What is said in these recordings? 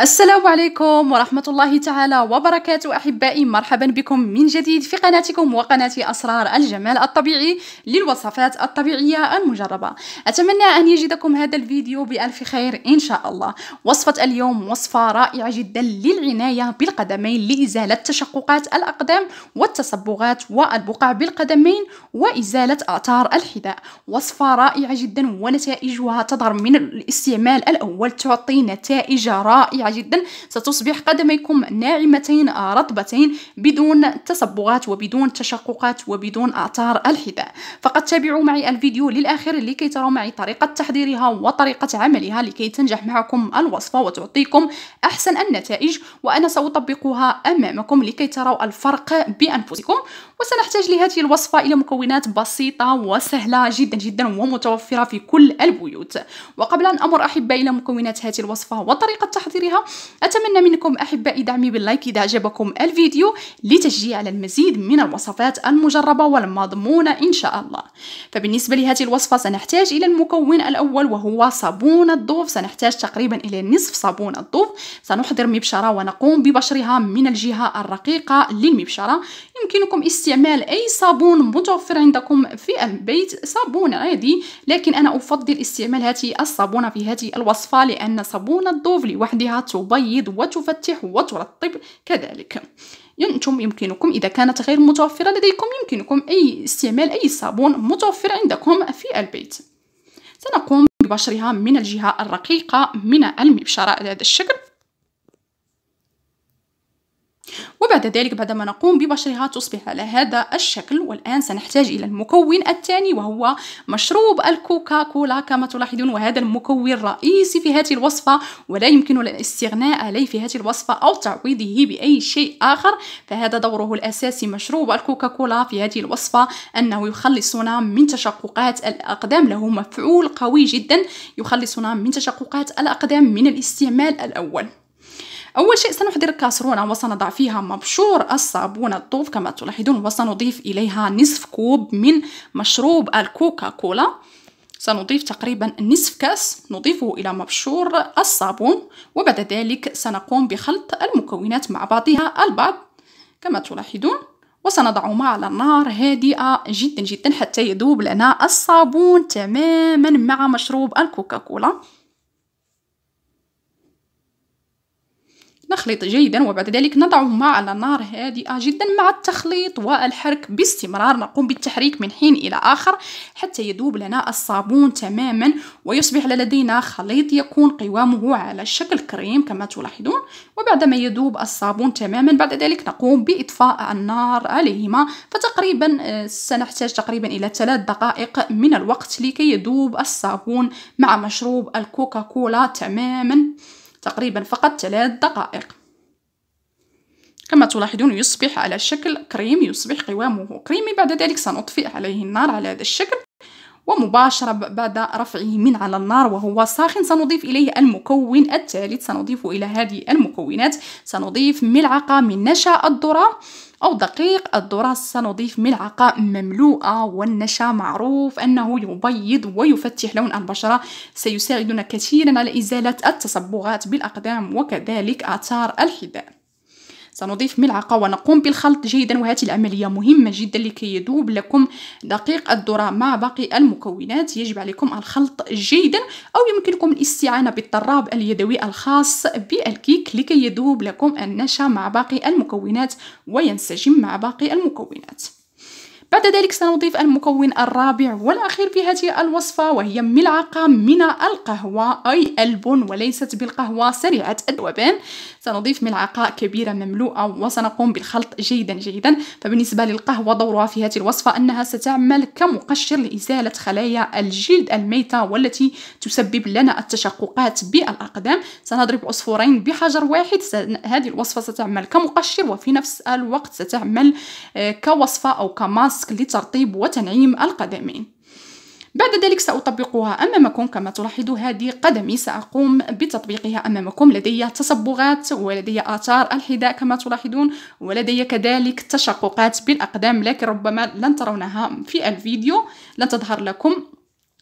السلام عليكم ورحمة الله تعالى وبركاته أحبائي مرحبا بكم من جديد في قناتكم وقناة أسرار الجمال الطبيعي للوصفات الطبيعية المجربة أتمنى أن يجدكم هذا الفيديو بألف خير إن شاء الله وصفة اليوم وصفة رائعة جدا للعناية بالقدمين لإزالة تشققات الأقدام والتصبغات والبقع بالقدمين وإزالة آثار الحذاء وصفة رائعة جدا ونتائجها تظهر من الاستعمال الأول تعطي نتائج رائعة جدا ستصبح قدميكم ناعمتين آه، رطبتين بدون تصبغات وبدون تشققات وبدون أعطار الحذاء فقد تابعوا معي الفيديو للآخر لكي تروا معي طريقة تحضيرها وطريقة عملها لكي تنجح معكم الوصفة وتعطيكم أحسن النتائج وأنا سأطبقها أمامكم لكي تروا الفرق بأنفسكم وسنحتاج لهذه الوصفة إلى مكونات بسيطة وسهلة جدا جدا ومتوفرة في كل البيوت وقبل أن أمر أحبائي إلى مكونات هذه الوصفة وطريقة تحضيرها أتمنى منكم أحبائي دعمي باللايك إذا أعجبكم الفيديو لتشجيع على المزيد من الوصفات المجربة والمضمونة إن شاء الله فبالنسبة لهذه الوصفة سنحتاج إلى المكون الأول وهو صابون الضوف سنحتاج تقريبا إلى نصف صابون الضوف سنحضر مبشرة ونقوم ببشرها من الجهة الرقيقة للمبشرة يمكنكم استعمال أي صابون متوفر عندكم في البيت صابون عادي لكن أنا أفضل استعمال هذه الصابونة في هذه الوصفة لأن صابونة الدوف لوحدها تبيض وتفتح وترطب كذلك انتم يمكنكم اذا كانت غير متوفره لديكم يمكنكم اي استعمال اي صابون متوفر عندكم في البيت سنقوم ببشرها من الجهه الرقيقه من المبشره على هذا الشكل وبعد ذلك بعدما نقوم ببشرها تصبح على هذا الشكل والآن سنحتاج إلى المكون الثاني وهو مشروب الكوكا كولا كما تلاحظون وهذا المكون الرئيسي في هذه الوصفة ولا يمكن الاستغناء عليه في هذه الوصفة أو تعويضه بأي شيء آخر فهذا دوره الأساسي مشروب الكوكا كولا في هذه الوصفة أنه يخلصنا من تشققات الأقدام له مفعول قوي جدا يخلصنا من تشققات الأقدام من الاستعمال الأول أول شيء سنحضر كاسرونة وسنضع فيها مبشور الصابون الطوف كما تلاحظون وسنضيف إليها نصف كوب من مشروب الكوكا كولا سنضيف تقريبا نصف كاس نضيفه إلى مبشور الصابون وبعد ذلك سنقوم بخلط المكونات مع بعضها البعض كما تلاحظون وسنضعهما على نار هادئة جدا جدا حتى يذوب لنا الصابون تماما مع مشروب الكوكاكولا نخلط جيدا وبعد ذلك نضعهما على نار هادئة جدا مع التخليط والحرك باستمرار نقوم بالتحريك من حين إلى آخر حتى يذوب لنا الصابون تماما ويصبح لدينا خليط يكون قوامه على شكل كريم كما تلاحظون وبعدما يذوب الصابون تماما بعد ذلك نقوم بإطفاء النار عليهما فتقريبا آه، سنحتاج تقريبا إلى ثلاث دقائق من الوقت لكي يذوب الصابون مع مشروب الكوكاكولا تماما تقريبا فقط ثلاث دقائق كما تلاحظون يصبح على شكل كريم يصبح قوامه كريمي بعد ذلك سنطفئ عليه النار على هذا الشكل ومباشرة بعد رفعه من على النار وهو ساخن سنضيف إليه المكون الثالث سنضيف إلى هذه المكونات سنضيف ملعقة من نشا الذرة أو دقيق الذرة سنضيف ملعقة مملوءة والنشا معروف أنه يبيض ويفتح لون البشرة سيساعدنا كثيرا على إزالة التصبغات بالأقدام وكذلك آثار الحذاء سنضيف ملعقة ونقوم بالخلط جيدا وهذه العملية مهمة جدا لكي يذوب لكم دقيق الذرة مع باقي المكونات يجب عليكم الخلط جيدا أو يمكنكم الاستعانة بالطراب اليدوي الخاص بالكيك لكي يذوب لكم النشا مع باقي المكونات وينسجم مع باقي المكونات بعد ذلك سنضيف المكون الرابع والأخير في هذه الوصفة وهي ملعقة من القهوة أي البن وليست بالقهوة سريعة الذوبان سنضيف ملعقة كبيرة مملوءة وسنقوم بالخلط جيدا جيدا فبالنسبة للقهوة دورها في هذه الوصفة أنها ستعمل كمقشر لإزالة خلايا الجلد الميتة والتي تسبب لنا التشققات بالأقدام سنضرب عصفورين بحجر واحد هذه الوصفة ستعمل كمقشر وفي نفس الوقت ستعمل آه، كوصفة أو كماس الماسك لترطيب وتنعيم القدمين بعد ذلك سأطبقها أمامكم كما تلاحظوا هذه قدمي سأقوم بتطبيقها أمامكم لدي تصبغات ولدي آثار الحذاء كما تلاحظون ولدي كذلك تشققات بالأقدام لكن ربما لن ترونها في الفيديو لن تظهر لكم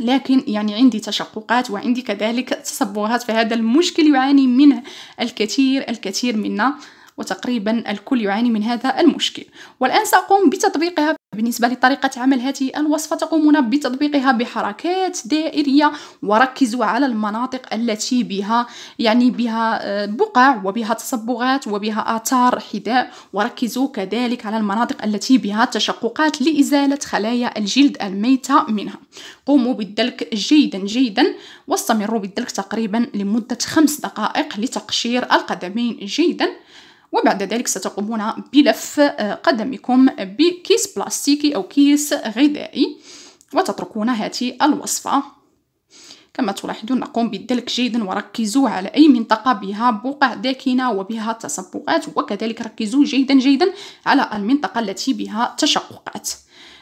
لكن يعني عندي تشققات وعندي كذلك تصبغات فهذا المشكل يعاني منه الكثير الكثير منا وتقريبا الكل يعاني من هذا المشكل والآن سأقوم بتطبيقها بالنسبة لطريقة عمل هذه الوصفة تقومون بتطبيقها بحركات دائرية وركزوا على المناطق التي بها يعني بها آه، بقع وبها تصبغات وبها آثار حذاء وركزوا كذلك على المناطق التي بها تشققات لإزالة خلايا الجلد الميتة منها قوموا بالدلك جيدا جيدا واستمروا بالدلك تقريبا لمدة خمس دقائق لتقشير القدمين جيدا وبعد ذلك ستقومون بلف آه، قدمكم بكيس بلاستيكي أو كيس غذائي وتتركون هذه الوصفة كما تلاحظون نقوم بالدلك جيدا وركزوا على أي منطقة بها بقع داكنة وبها تصبغات وكذلك ركزوا جيدا جيدا على المنطقة التي بها تشققات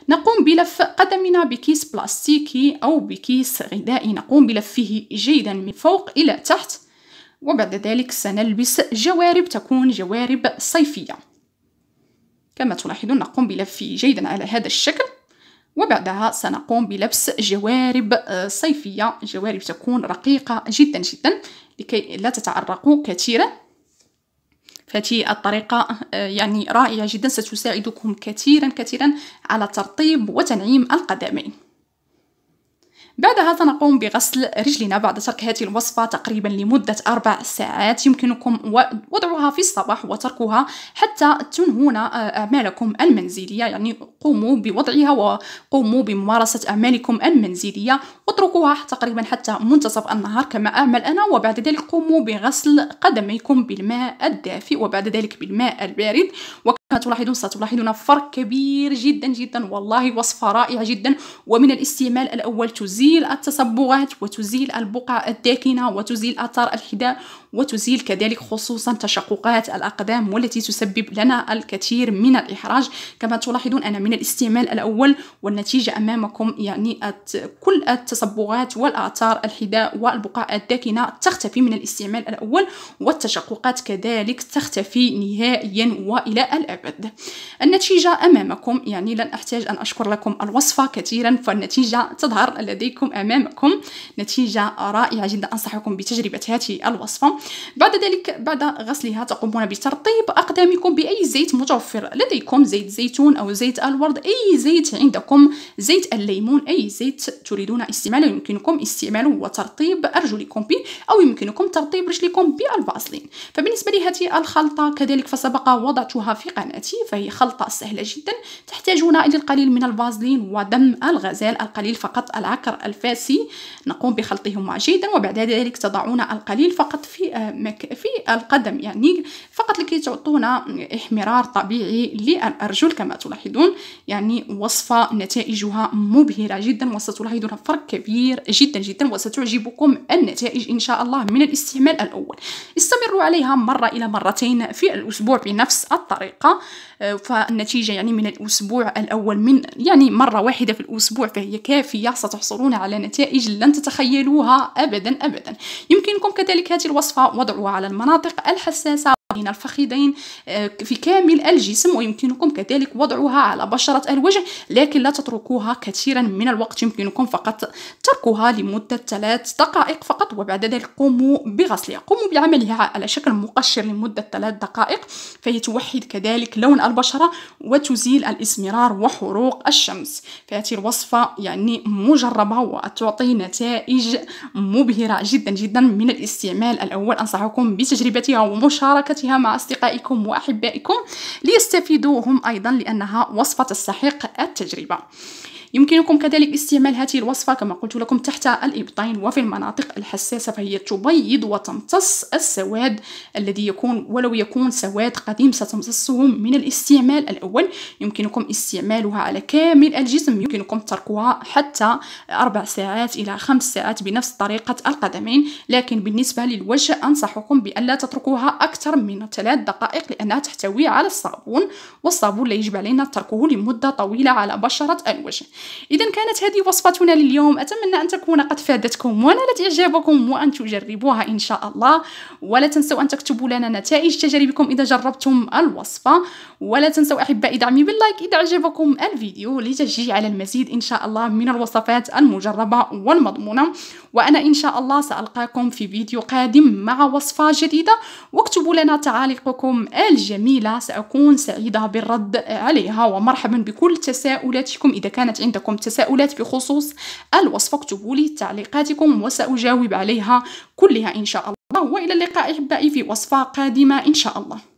نقوم بلف قدمنا بكيس بلاستيكي أو بكيس غذائي نقوم بلفه جيدا من فوق إلى تحت وبعد ذلك سنلبس جوارب تكون جوارب صيفية كما تلاحظون نقوم بلف جيدا على هذا الشكل وبعدها سنقوم بلبس جوارب آه، صيفية جوارب تكون رقيقة جدا جدا لكي لا تتعرق كثيرا فهذه الطريقة آه، يعني رائعة جدا ستساعدكم كثيرا كثيرا على ترطيب وتنعيم القدمين بعدها سنقوم بغسل رجلنا بعد ترك هذه الوصفة تقريبا لمدة أربع ساعات يمكنكم وضعها في الصباح وتركها حتى تنهون آه، أعمالكم المنزلية يعني قوموا بوضعها وقوموا بممارسة أعمالكم المنزلية واتركوها تقريبا حتى منتصف النهار كما أعمل أنا وبعد ذلك قوموا بغسل قدميكم بالماء الدافئ وبعد ذلك بالماء البارد وكما تلاحظون ستلاحظون فرق كبير جدا جدا والله وصفة رائعة جدا ومن الاستعمال الأول تزيل التصبغات وتزيل البقع الداكنة وتزيل أثار الحذاء وتزيل كذلك خصوصا تشققات الأقدام والتي تسبب لنا الكثير من الإحراج كما تلاحظون أنا من الاستعمال الأول والنتيجة أمامكم يعني كل التصبغات والأعطار الحذاء والبقاء الداكنة تختفي من الاستعمال الأول والتشققات كذلك تختفي نهائيا وإلى الأبد النتيجة أمامكم يعني لن أحتاج أن أشكر لكم الوصفة كثيرا فالنتيجة تظهر لديكم أمامكم نتيجة رائعة جدا أنصحكم بتجربة هذه الوصفة بعد ذلك بعد غسلها تقومون بترطيب أقدامكم بأي زيت متوفر لديكم زيت زيتون أو زيت الورد أي زيت عندكم زيت الليمون أي زيت تريدون استعماله يمكنكم استعماله وترطيب أرجلكم به أو يمكنكم ترطيب رجلكم بالفاسلين فبالنسبة لهذه الخلطة كذلك فسبق وضعتها في قناتي فهي خلطة سهلة جدا تحتاجون إلى القليل من الفازلين ودم الغزال القليل فقط العكر الفاسي نقوم بخلطهما جيدا وبعد ذلك تضعون القليل فقط في آه، في القدم يعني فقط لكي تعطونا احمرار طبيعي للأرجل كما تلاحظون يعني وصفة نتائجها مبهرة جدا وستلاحظون فرق كبير جدا جدا وستعجبكم النتائج إن شاء الله من الاستعمال الأول استمروا عليها مرة إلى مرتين في الأسبوع بنفس الطريقة آه، فالنتيجة يعني من الأسبوع الأول من يعني مرة واحدة في الأسبوع فهي كافية ستحصلون على نتائج لن تتخيلوها أبدا أبدا يمكنكم كذلك هذه الوصفة وضعها على المناطق الحساسة بين الفخذين آه، في كامل الجسم ويمكنكم كذلك وضعها على بشرة الوجه لكن لا تتركوها كثيرا من الوقت يمكنكم فقط تركها لمدة ثلاث دقائق فقط وبعد ذلك قوموا بغسلها قوموا بعملها على شكل مقشر لمدة ثلاث دقائق فهي توحد كذلك لون البشرة وتزيل الإسمرار وحروق الشمس فهذه الوصفة يعني مجربة وتعطي نتائج مبهرة جدا جدا من الاستعمال الأول أنصحكم بتجربتها ومشاركة وصفتها مع أصدقائكم وأحبائكم ليستفيدوهم أيضا لأنها وصفة السحيق التجربة يمكنكم كذلك استعمال هذه الوصفة كما قلت لكم تحت الإبطين وفي المناطق الحساسة فهي تبيض وتمتص السواد الذي يكون ولو يكون سواد قديم ستمتصه من الاستعمال الأول يمكنكم استعمالها على كامل الجسم يمكنكم تركها حتى أربع ساعات إلى خمس ساعات بنفس طريقة القدمين لكن بالنسبة للوجه أنصحكم بألا تتركوها أكثر من ثلاث دقائق لأنها تحتوي على الصابون والصابون لا يجب علينا تركه لمدة طويلة على بشرة الوجه اذا كانت هذه وصفتنا لليوم اتمنى ان تكون قد فادتكم ونالت اعجابكم وان تجربوها ان شاء الله ولا تنسوا ان تكتبوا لنا نتائج تجاربكم اذا جربتم الوصفه ولا تنسوا احبائي دعمي باللايك اذا أعجبكم الفيديو لتشجيع على المزيد ان شاء الله من الوصفات المجربه والمضمونه وانا ان شاء الله سالقاكم في فيديو قادم مع وصفه جديده واكتبوا لنا تعاليقكم الجميله ساكون سعيده بالرد عليها ومرحبا بكل تساؤلاتكم اذا كانت عندكم تساؤلات بخصوص الوصفة اكتبوا لي تعليقاتكم وسأجاوب عليها كلها إن شاء الله وإلى اللقاء أحبائي في وصفة قادمة إن شاء الله